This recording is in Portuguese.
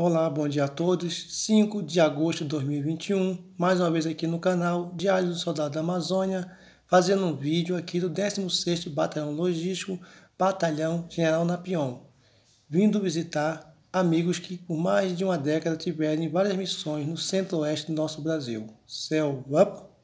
Olá, bom dia a todos. 5 de agosto de 2021, mais uma vez aqui no canal Diário do Soldado da Amazônia, fazendo um vídeo aqui do 16º Batalhão Logístico, Batalhão General Napion, vindo visitar amigos que por mais de uma década tiveram várias missões no centro-oeste do nosso Brasil. Céu up!